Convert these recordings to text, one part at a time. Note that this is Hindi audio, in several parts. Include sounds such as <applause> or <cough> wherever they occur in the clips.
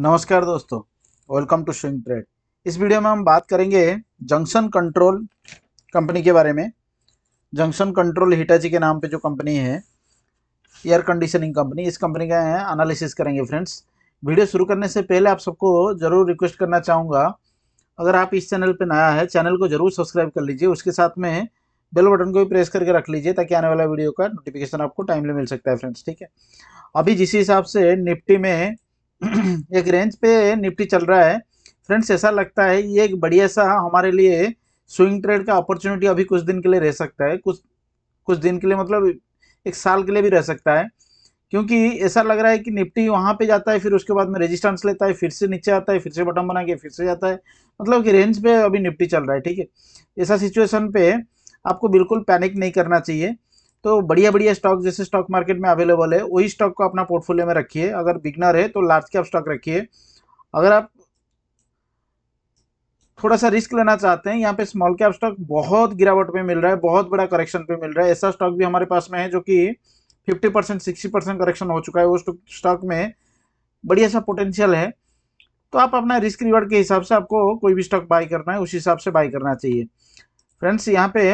नमस्कार दोस्तों वेलकम टू स्विंग ट्रेड इस वीडियो में हम बात करेंगे जंक्शन कंट्रोल कंपनी के बारे में जंक्शन कंट्रोल हिटाची के नाम पे जो कंपनी है एयर कंडीशनिंग कंपनी इस कंपनी का एनालिसिस करेंगे फ्रेंड्स वीडियो शुरू करने से पहले आप सबको ज़रूर रिक्वेस्ट करना चाहूँगा अगर आप इस चैनल पर नया है चैनल को ज़रूर सब्सक्राइब कर लीजिए उसके साथ में बेल बटन को भी प्रेस करके रख लीजिए ताकि आने वाला वीडियो का नोटिफिकेशन आपको टाइमली मिल सकता है फ्रेंड्स ठीक है अभी जिस हिसाब से निफ्टी में <clears throat> एक रेंज पे निफ्टी चल रहा है फ्रेंड्स ऐसा लगता है ये एक बढ़िया सा हमारे लिए स्विंग ट्रेड का अपॉर्चुनिटी अभी कुछ दिन के लिए रह सकता है कुछ कुछ दिन के लिए मतलब एक साल के लिए भी रह सकता है क्योंकि ऐसा लग रहा है कि निफ्टी वहाँ पे जाता है फिर उसके बाद में रेजिस्टेंस लेता है फिर से नीचे आता है फिर से बटन बना के फिर से जाता है मतलब कि रेंज पे अभी निफ्टी चल रहा है ठीक है ऐसा सिचुएशन पे आपको बिल्कुल पैनिक नहीं करना चाहिए तो बढ़िया बढ़िया स्टॉक जैसे स्टॉक मार्केट में अवेलेबल है वही स्टॉक को अपना पोर्टफोलियो में रखिए अगर बिगनर है तो लार्ज कैप स्टॉक रखिए अगर आप थोड़ा सा रिस्क लेना चाहते हैं यहाँ पे स्मॉल कैप स्टॉक बहुत गिरावट पे मिल रहा है बहुत बड़ा करेक्शन पे मिल रहा है ऐसा स्टॉक भी हमारे पास में है जो कि 50 परसेंट सिक्सटी परसेंट करेक्शन हो चुका है वो स्टॉक में बढ़िया सा पोटेंशियल है तो आप अपना रिस्क रिवॉर्ड के हिसाब से आपको कोई भी स्टॉक बाई करना है उस हिसाब से बाई करना चाहिए फ्रेंड्स यहाँ पे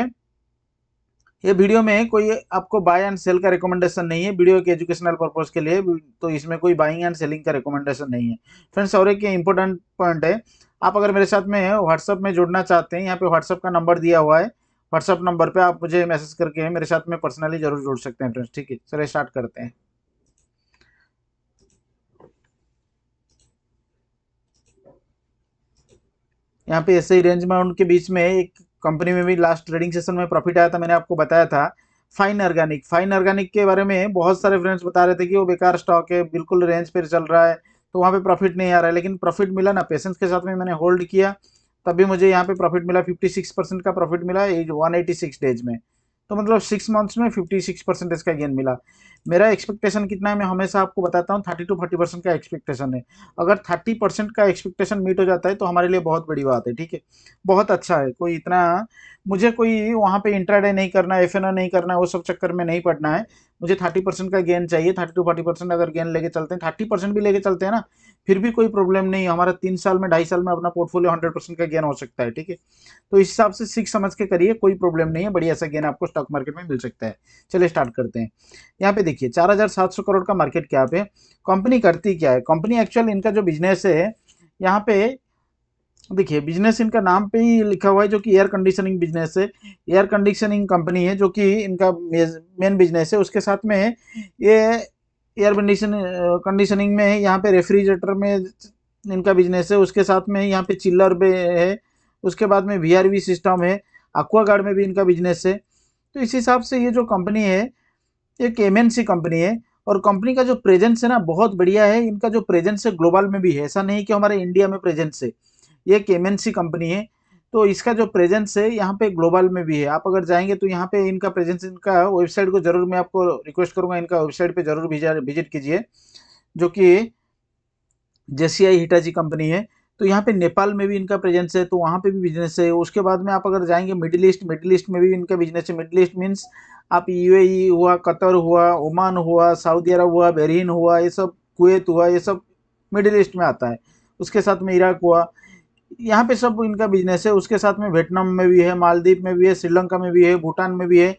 ये वीडियो में कोई आपको बाय एंड सेल का रिकमेंडेशन नहीं है वीडियो के एजुकेशनल पर्पज़ के लिए तो इसमें कोई बाइंग एंड सेलिंग का रिकमेंडेशन नहीं है फ्रेंड्स और एक इंपॉर्टेंट पॉइंट है आप अगर मेरे साथ में व्हाट्सअप में जुड़ना चाहते हैं यहाँ पे व्हाट्सअप का नंबर दिया हुआ है व्हाट्सअप नंबर पर आप मुझे मैसेज करके मेरे साथ में पर्सनली जरूर जुड़ सकते हैं फ्रेंड्स ठीक है चलिए स्टार्ट करते हैं यहाँ पे ऐसे ही रेंज में उनके बीच में एक कंपनी में भी लास्ट ट्रेडिंग सेशन में प्रॉफिट आया था मैंने आपको बताया था फाइन ऑर्गेनिक फाइन ऑर्गेनिक के बारे में बहुत सारे फ्रेंड्स बता रहे थे कि वो बेकार स्टॉक है बिल्कुल रेंज पर चल रहा है तो वहाँ पर प्रॉफिट नहीं आ रहा है लेकिन प्रॉफिट मिला ना पेशेंस के साथ में मैंने होल्ड किया तभी मुझे यहाँ पर प्रॉफिट मिला फिफ्टी परसेंट का प्रॉफिट मिला एज वन डेज में तो मतलब सिक्स मंथ्स में फिफ्टी सिक्स परसेंटेज का गेन मिला मेरा एक्सपेक्टेशन कितना है मैं हमेशा आपको बताता हूँ थर्टी टू फोर्टी परसेंट का एक्सपेक्टेशन है अगर थर्टी परसेंट का एक्सपेक्टेशन मीट हो जाता है तो हमारे लिए बहुत बड़ी बात है ठीक है बहुत अच्छा है कोई इतना मुझे कोई वहाँ पे इंट्राडे नहीं करना एफ नहीं करना वो सब चक्कर में नहीं पड़ना है मुझे थर्टी परसेंट का गेन चाहिए थर्टी टू फोर्टी परसेंट अगर गेन लेके चलते हैं थर्टी परसेंट भी लेके चलते हैं ना फिर भी कोई प्रॉब्लम नहीं हमारा तीन साल में ढाई साल में अपना पोर्टफोलियो हंड्रेड परसेंट का गेन हो सकता है ठीक है तो इस हिसाब से सीख समझ के करिए कोई प्रॉब्लम नहीं है बढ़िया सा गेन आपको स्टॉक मार्केट में मिल सकता है चलिए स्टार्ट करते हैं यहाँ पे देखिए चार करोड़ का मार्केट क्या पे कंपनी करती क्या है कंपनी एक्चुअल इनका जो बिजनेस है यहाँ पे देखिए बिजनेस इनका नाम पे ही लिखा हुआ है जो कि एयर कंडीशनिंग बिजनेस है एयर कंडीशनिंग कंपनी है जो कि इनका मेन बिजनेस है उसके साथ में है ये एयर कंडीशन कंडीशनिंग में है यहाँ पे रेफ्रिजरेटर में इनका बिजनेस है उसके साथ में यहाँ पे चिल्लर पे है उसके बाद में वी सिस्टम है गार्ड में भी इनका बिजनेस है तो इस हिसाब से ये जो कंपनी है एक एम कंपनी है और कंपनी का जो प्रेजेंस है ना बहुत बढ़िया है इनका जो प्रेजेंस है ग्लोबल में भी है ऐसा नहीं कि हमारे इंडिया में प्रेजेंस है ये एक एम कंपनी है तो इसका जो प्रेजेंस है यहाँ पे ग्लोबल में भी है आप अगर जाएंगे तो यहाँ पे इनका प्रेजेंस इनका वेबसाइट को जरूर मैं आपको रिक्वेस्ट करूँगा इनका वेबसाइट पे जरूर विजिट कीजिए जो कि जेसीआई हिटाची कंपनी है तो यहाँ पे नेपाल में भी इनका प्रेजेंस है तो वहाँ पे भी बिजनेस है उसके बाद में आप अगर जाएंगे मिडिल ईस्ट मिडिल ईस्ट में भी इनका बिजनेस है मिडिल ईस्ट मीन्स आप यू e हुआ कतर हुआ ओमान हुआ सऊदी अरब हुआ बहरीन हुआ ये सब कुवैत हुआ ये सब मिडिल ईस्ट में आता है उसके साथ में इराक हुआ यहाँ पे सब इनका बिजनेस है उसके साथ में वियतनाम में भी है मालदीप में भी है श्रीलंका में भी है भूटान में भी है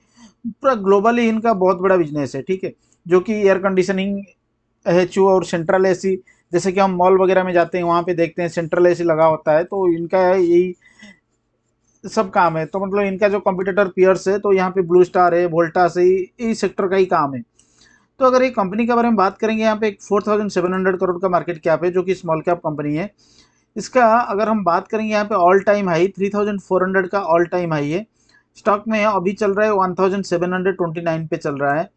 पूरा ग्लोबली इनका बहुत बड़ा बिजनेस है ठीक है जो कि एयर कंडीशनिंग एच और सेंट्रल एसी जैसे कि हम मॉल वगैरह में जाते हैं वहाँ पे देखते हैं सेंट्रल एसी लगा होता है तो इनका यही सब काम है तो मतलब इनका जो कंपिटेटर पियर्स है तो यहाँ पे ब्लू स्टार है वोल्टा से यही सेक्टर का ही काम है तो अगर ये कंपनी के बारे में बात करेंगे यहाँ पे एक four thousand seven hundred crore का मार्केट कैप है जो कि स्मॉल कैप कंपनी है इसका अगर हम बात करेंगे यहाँ पे ऑल टाइम हाई 3400 का ऑल टाइम हाई है स्टॉक में अभी चल रहा है 1729 पे चल रहा है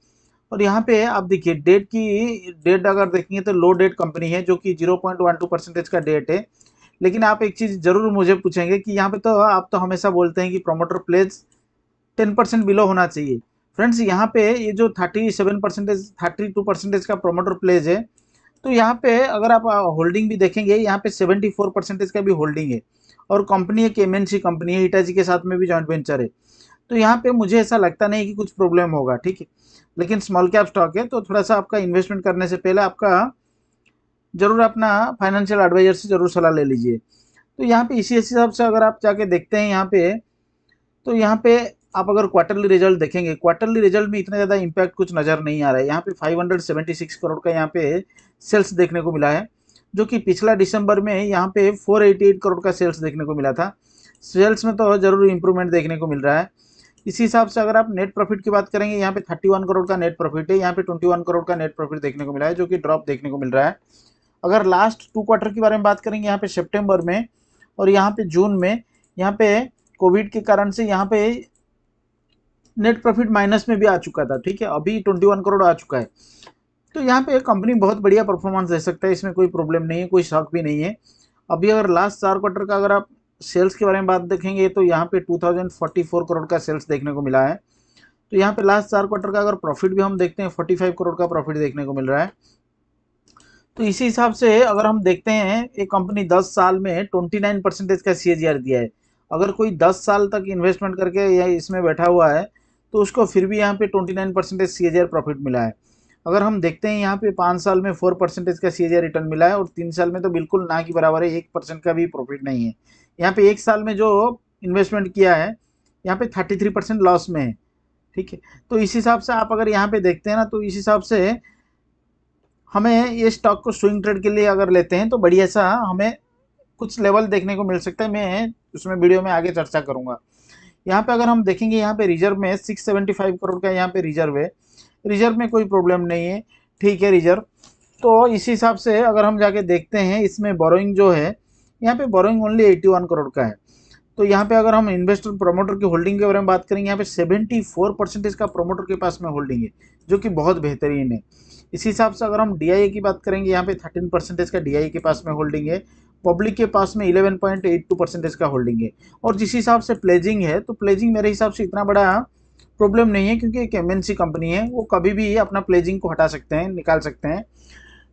और यहाँ पे आप देखिए डेट की डेट अगर देखेंगे तो लो डेट कंपनी है जो कि 0.12 परसेंटेज का डेट है लेकिन आप एक चीज़ ज़रूर मुझे पूछेंगे कि यहाँ पे तो आप तो हमेशा बोलते हैं कि promoter pledge ten percent below होना चाहिए फ्रेंड्स यहाँ पे ये जो सेवन परसेंटेज थर्टी का प्रोमोटर प्लेज है तो यहाँ पे अगर आप होल्डिंग भी देखेंगे यहाँ पे 74 परसेंटेज का भी होल्डिंग है और कंपनी एक एम कंपनी है हिटाची के साथ में भी जॉइंट वेंचर है तो यहाँ पे मुझे ऐसा लगता नहीं कि कुछ प्रॉब्लम होगा ठीक है लेकिन स्मॉल कैप स्टॉक है तो थोड़ा सा आपका इन्वेस्टमेंट करने से पहले आपका ज़रूर अपना फाइनेंशियल एडवाइजर से ज़रूर सलाह ले लीजिए तो यहाँ पे इसी हिसाब से अगर आप जाके देखते हैं यहाँ पे तो यहाँ पे आप अगर क्वार्टरली रिजल्ट देखेंगे क्वार्टरली रिजल्ट में इतना ज़्यादा इम्पैक्ट कुछ नज़र नहीं आ रहा है यहाँ पे 576 करोड़ का यहाँ पे सेल्स देखने को मिला है जो कि पिछला दिसंबर में यहाँ पे 488 करोड़ का सेल्स देखने को मिला था सेल्स में तो ज़रूर इम्प्रूवमेंट देखने को मिल रहा है इसी हिसाब से अगर आप नेट प्रॉफिट की बात करेंगे यहाँ पे 31 करोड़ का नेट प्रॉफिट है यहाँ पे 21 करोड़ का नेट प्रॉफिट देखने को मिला है जो कि ड्रॉप देखने को मिल रहा है अगर लास्ट टू क्वार्टर के बारे में बात करेंगे यहाँ पे सेप्टेम्बर में और यहाँ पे जून में यहाँ पे कोविड के कारण से यहाँ पे नेट प्रॉफिट माइनस में भी आ चुका था ठीक है अभी ट्वेंटी करोड़ आ चुका है तो यहाँ पे कंपनी बहुत बढ़िया परफॉर्मेंस दे सकता है इसमें कोई प्रॉब्लम नहीं है कोई शॉक भी नहीं है अभी अगर लास्ट चार क्वार्टर का अगर आप सेल्स के बारे में बात देखेंगे तो यहाँ पे 2044 करोड़ का सेल्स देखने को मिला है तो यहाँ पे लास्ट चार क्वार्टर का अगर प्रॉफिट भी हम देखते हैं फोर्टी करोड़ का प्रॉफिट देखने को मिल रहा है तो इसी हिसाब से अगर हम देखते हैं ये कंपनी दस साल में ट्वेंटी परसेंटेज का सी दिया है अगर कोई दस साल तक इन्वेस्टमेंट करके इसमें बैठा हुआ है तो उसको फिर भी यहाँ पे ट्वेंटी नाइन परसेंटेज सी प्रॉफिट मिला है अगर हम देखते हैं यहाँ पे पाँच साल में फोर परसेंटेज का सी रिटर्न मिला है और तीन साल में तो बिल्कुल ना के बराबर है एक परसेंट का भी प्रॉफिट नहीं है यहाँ पे एक साल में जो इन्वेस्टमेंट किया है यहाँ पे थर्टी थ्री परसेंट लॉस में है ठीक है तो इस हिसाब से आप अगर यहाँ पे देखते हैं ना तो इस हिसाब से हमें ये स्टॉक को स्विंग ट्रेड के लिए अगर लेते हैं तो बढ़िया सा हमें कुछ लेवल देखने को मिल सकता है मैं उसमें वीडियो में आगे चर्चा करूँगा यहाँ पे अगर हम देखेंगे यहाँ पे रिजर्व में फाइव करोड़ का यहाँ पे रिजर्व है रिजर्व में कोई प्रॉब्लम नहीं है ठीक है रिजर्व तो इस हिसाब से अगर हम जाके देखते हैं इसमें बोरोइंग जो है यहाँ पे बोरोइंग ओनली वन करोड़ का है तो यहाँ पे अगर हम इन्वेस्टर प्रमोटर की होल्डिंग के बारे में बात करेंगे यहाँ पे फोर परसेंटेज का प्रमोटर के पास में होल्डिंग है जो कि बहुत बेहतरीन है इस हिसाब से अगर हम डी की बात करेंगे यहाँ पे थर्टीन परसेंटेज का डी के पास में होल्डिंग है पब्लिक के पास में टू परसेंटेज का होल्डिंग है और जिस हिसाब से प्लेजिंग है तो प्लेजिंग मेरे हिसाब से इतना बड़ा प्रॉब्लम नहीं है क्योंकि एक एम कंपनी है वो कभी भी अपना प्लेजिंग को हटा सकते हैं निकाल सकते हैं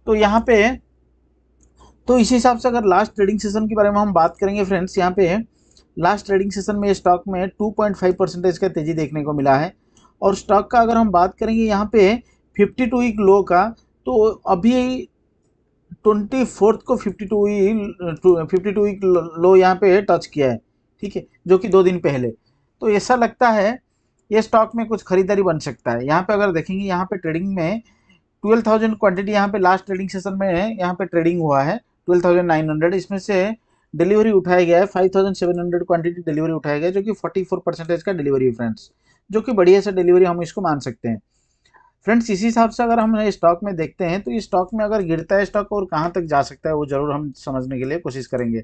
तो यहाँ पे तो इसी हिसाब से अगर लास्ट ट्रेडिंग सेशन के बारे में हम बात करेंगे फ्रेंड्स यहाँ पे लास्ट ट्रेडिंग सेशन में स्टॉक में 2.5 परसेंटेज का तेज़ी देखने को मिला है और स्टॉक का अगर हम बात करेंगे यहाँ पे 52 टू वीक लो का तो अभी ट्वेंटी फोर्थ को fifty two week fifty two week low यहाँ पे टच किया है ठीक है जो कि दो दिन पहले तो ऐसा लगता है ये स्टॉक में कुछ खरीदारी बन सकता है यहाँ पे अगर देखेंगे यहाँ पे ट्रेडिंग में ट्वेल्व थाउजेंड क्वान्टिटी यहाँ पे लास्ट ट्रेडिंग सेशन में यहाँ पे ट्रेडिंग हुआ है ट्वेल्व थाउजेंड नाइन हंड्रेड इसमें से डिलीवरी उठाया गया है five thousand seven hundred quantity delivery उठाया गया जो कि फोर्टी फोर परसेंटेज का डिलीवरी है फ्रेंड्स जो कि बढ़िया से डिलीवरी हम इसको मान सकते हैं फ्रेंड्स इसी हिसाब से अगर हम स्टॉक में देखते हैं तो इस स्टॉक में अगर गिरता है स्टॉक और कहाँ तक जा सकता है वो जरूर हम समझने के लिए कोशिश करेंगे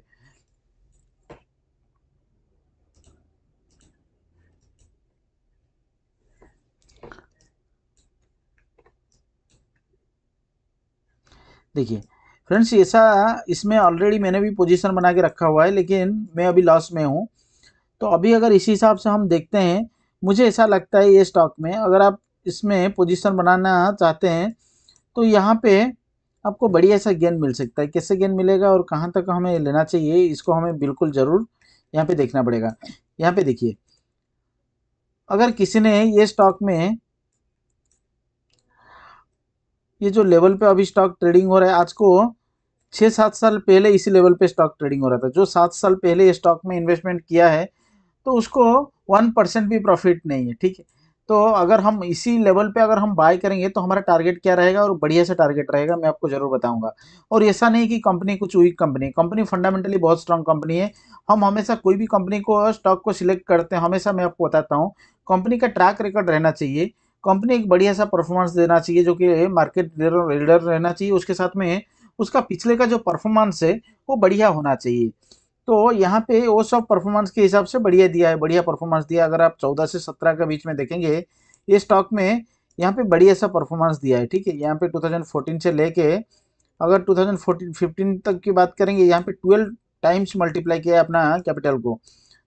देखिए फ्रेंड्स ऐसा इसमें ऑलरेडी मैंने भी पोजीशन बना के रखा हुआ है लेकिन मैं अभी लॉस में हूँ तो अभी अगर इसी हिसाब से हम देखते हैं मुझे ऐसा लगता है ये स्टॉक में अगर आप इसमें पोजीशन बनाना चाहते हैं तो यहाँ पे आपको बढ़िया सा गेन मिल सकता है कैसे गेन मिलेगा और कहाँ तक हमें लेना चाहिए इसको हमें बिल्कुल ज़रूर यहाँ पर देखना पड़ेगा यहाँ पे देखिए अगर किसी ने ये स्टॉक में ये जो लेवल पे अभी स्टॉक ट्रेडिंग हो रहा है आज को छः सात साल पहले इसी लेवल पे स्टॉक ट्रेडिंग हो रहा था जो सात साल पहले ये स्टॉक में इन्वेस्टमेंट किया है तो उसको वन परसेंट भी प्रॉफिट नहीं है ठीक है तो अगर हम इसी लेवल पे अगर हम बाय करेंगे तो हमारा टारगेट क्या रहेगा और बढ़िया से टारगेट रहेगा मैं आपको जरूर बताऊंगा और ऐसा नहीं कि कंपनी कुछ वीक कंपनी कंपनी फंडामेंटली बहुत स्ट्रांग कंपनी है हम हमेशा कोई भी कंपनी को स्टॉक को सिलेक्ट करते हैं हमेशा मैं आपको बताता हूँ कंपनी का ट्रैक रिकॉर्ड रहना चाहिए कंपनी एक बढ़िया सा परफॉर्मेंस देना चाहिए जो कि मार्केट लीडर रहना चाहिए उसके साथ में उसका पिछले का जो परफॉर्मेंस है वो बढ़िया होना चाहिए तो यहाँ पे वो सब परफॉर्मेंस के हिसाब से बढ़िया दिया है बढ़िया परफॉर्मेंस दिया अगर आप चौदह से सत्रह के बीच में देखेंगे ये स्टॉक में यहाँ पे बढ़िया सा परफॉर्मेंस दिया है ठीक है यहाँ पे 2014 से लेके अगर 2014 15 तक की बात करेंगे यहाँ पे 12 टाइम्स मल्टीप्लाई किया है अपना कैपिटल को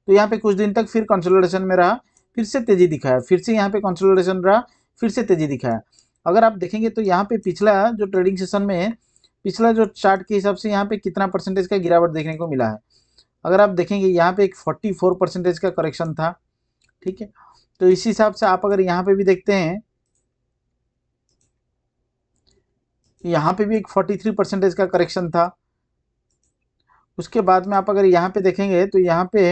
तो यहाँ पे कुछ दिन तक फिर कंसोलिडेशन में रहा फिर से तेजी दिखाया फिर से यहाँ पे कंसोलिडेशन रहा फिर से तेजी दिखाया अगर आप देखेंगे तो यहाँ पे पिछला जो ट्रेडिंग सेशन में पिछला जो चार्ट के हिसाब से यहाँ पे कितना परसेंटेज का गिरावट देखने को मिला है अगर आप देखेंगे यहाँ पे एक फोर परसेंटेज का करेक्शन था ठीक है तो इस हिसाब से आप अगर यहाँ पे भी देखते हैं यहाँ पे भी एक थ्री परसेंटेज का करेक्शन था उसके बाद में आप अगर यहाँ पे देखेंगे तो यहाँ पे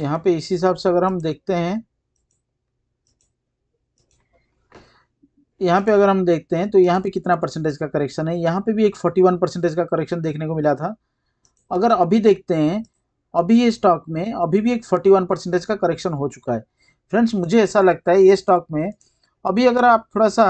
यहाँ पे इस हिसाब से अगर हम देखते हैं यहाँ पे अगर हम देखते हैं तो यहाँ पे कितना परसेंटेज का करेक्शन है यहाँ पे भी एक 41 परसेंटेज का करेक्शन देखने को मिला था अगर अभी देखते हैं अभी ये स्टॉक में अभी भी एक 41 परसेंटेज का करेक्शन हो चुका है फ्रेंड्स मुझे ऐसा लगता है ये स्टॉक में अभी अगर आप थोड़ा सा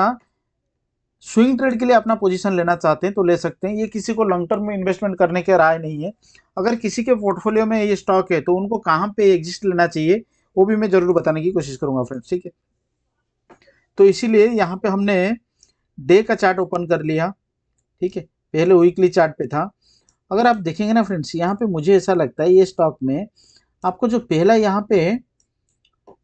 स्विंग ट्रेड के लिए अपना पोजीशन लेना चाहते हैं तो ले सकते हैं ये किसी को लॉन्ग टर्म में इन्वेस्टमेंट करने के राय नहीं है अगर किसी के पोर्टफोलियो में ये स्टॉक है तो उनको कहाँ पे एग्जिस्ट लेना चाहिए वो भी मैं जरूर बताने की कोशिश करूंगा फ्रेंड्स ठीक है तो इसीलिए यहाँ पे हमने डे का चार्ट ओपन कर लिया ठीक है पहले वीकली चार्ट पे था अगर आप देखेंगे ना फ्रेंड्स यहाँ पे मुझे ऐसा लगता है ये स्टॉक में आपको जो पहला यहाँ पे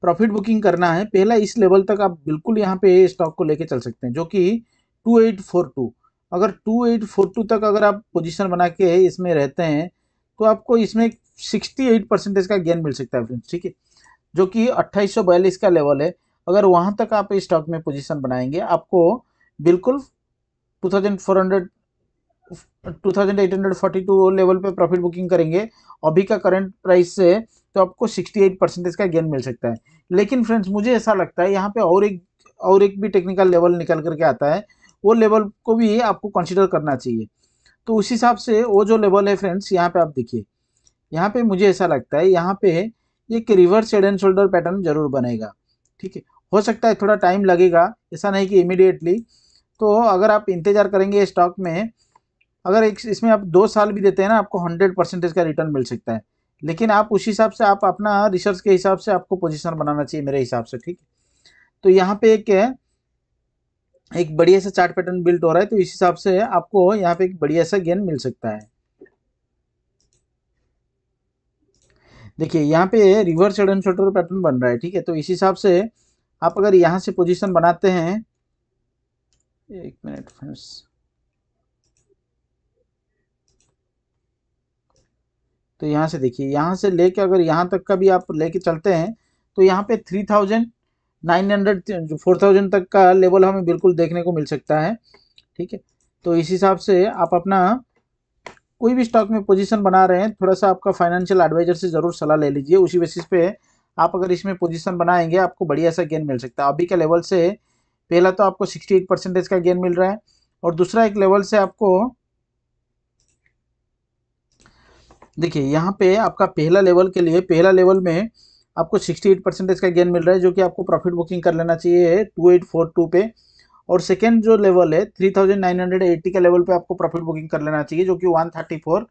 प्रॉफिट बुकिंग करना है पहला इस लेवल तक आप बिल्कुल यहाँ पे स्टॉक को लेके चल सकते हैं जो कि 2842 अगर 2842 तक अगर आप पोजीशन बना के इसमें रहते हैं तो आपको इसमें 68 परसेंटेज का गेन मिल सकता है फ्रेंड्स ठीक है जो कि अट्ठाईस का लेवल है अगर वहाँ तक आप इस स्टॉक में पोजीशन बनाएंगे आपको बिल्कुल 2400 2842 लेवल पे प्रॉफिट बुकिंग करेंगे अभी का करंट प्राइस से तो आपको 68 परसेंटेज का गेन मिल सकता है लेकिन फ्रेंड्स मुझे ऐसा लगता है यहाँ पे और एक और एक भी टेक्निकल लेवल निकल करके आता है वो लेवल को भी आपको कंसिडर करना चाहिए तो उस हिसाब से वो जो लेवल है फ्रेंड्स यहाँ पे आप देखिए यहाँ पे मुझे ऐसा लगता है यहाँ पे एक reverse head and shoulder pattern जरूर बनेगा ठीक है हो सकता है थोड़ा टाइम लगेगा ऐसा नहीं कि इमिडिएटली तो अगर आप इंतज़ार करेंगे स्टॉक में अगर एक इसमें आप दो साल भी देते हैं ना आपको हंड्रेड परसेंटेज का रिटर्न मिल सकता है लेकिन आप उस हिसाब से आप अपना रिसर्च के हिसाब से आपको पोजीशन बनाना चाहिए मेरे हिसाब से ठीक तो यहाँ पे एक एक बढ़िया सा चार्ट पैटर्न बिल्ट हो रहा है तो इस हिसाब से आपको यहाँ पे एक बढ़िया सा गेन मिल सकता है देखिए यहाँ पे reverse head and shoulder pattern बन रहा है ठीक है तो इस हिसाब से आप अगर यहाँ से पोजीशन बनाते हैं एक मिनट फ्रेंड्स तो यहाँ से देखिए यहाँ से लेके अगर यहाँ तक का भी आप लेके चलते हैं तो यहाँ पे three thousand nine hundred four thousand तक का लेवल हमें बिल्कुल देखने को मिल सकता है ठीक है तो इस हिसाब से आप अपना कोई भी स्टॉक में पोजीशन बना रहे हैं थोड़ा सा आपका फाइनेंशियल एडवाइजर से ज़रूर सलाह ले लीजिए उसी बेसिस पे आप अगर इसमें पोजीशन बनाएंगे आपको बढ़िया सा गेन मिल सकता है अभी के लेवल से पहला तो आपको एट परसेंटेज का गेन मिल रहा है और दूसरा एक लेवल से आपको देखिए यहाँ पे आपका पहला लेवल के लिए पहला लेवल में आपको 68 परसेंटेज का गेन मिल रहा है जो कि आपको प्रॉफिट बुकिंग कर लेना चाहिए टू एट फोर टू पे और सेकेंड जो लेवल है 3980 का लेवल पे आपको प्रॉफिट बुकिंग कर लेना चाहिए जो कि 134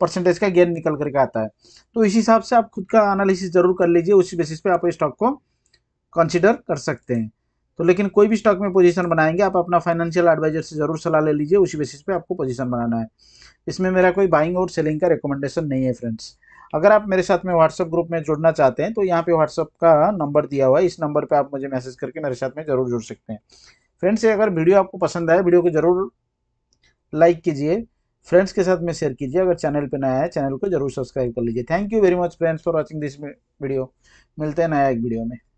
परसेंटेज का गेन निकल करके आता है तो इस हिसाब से आप खुद का एनालिसिस जरूर कर लीजिए उसी बेसिस पे आप स्टॉक को कंसिडर कर सकते हैं तो लेकिन कोई भी स्टॉक में पोजीशन बनाएंगे आप अपना फाइनेंशियल एडवाइजर से जरूर सलाह ले लीजिए उसी बेसिस पे आपको पोजीशन बनाना है इसमें मेरा कोई बाइंग और सेलिंग का रिकमेंडेशन नहीं है फ्रेंड्स अगर आप मेरे साथ में व्हाट्सअप ग्रुप में जुड़ना चाहते हैं तो यहाँ पे व्हाट्सअप का नंबर दिया हुआ है इस नंबर पे आप मुझे मैसेज करके मेरे साथ में ज़रूर जुड़ सकते हैं फ्रेंड्स ये अगर वीडियो आपको पसंद आए वीडियो को ज़रूर लाइक कीजिए फ्रेंड्स के साथ में शेयर कीजिए अगर चैनल पर नया है चैनल को जरूर सब्सक्राइब कर लीजिए thank you very much friends for watching this video मिलते हैं नया एक वीडियो में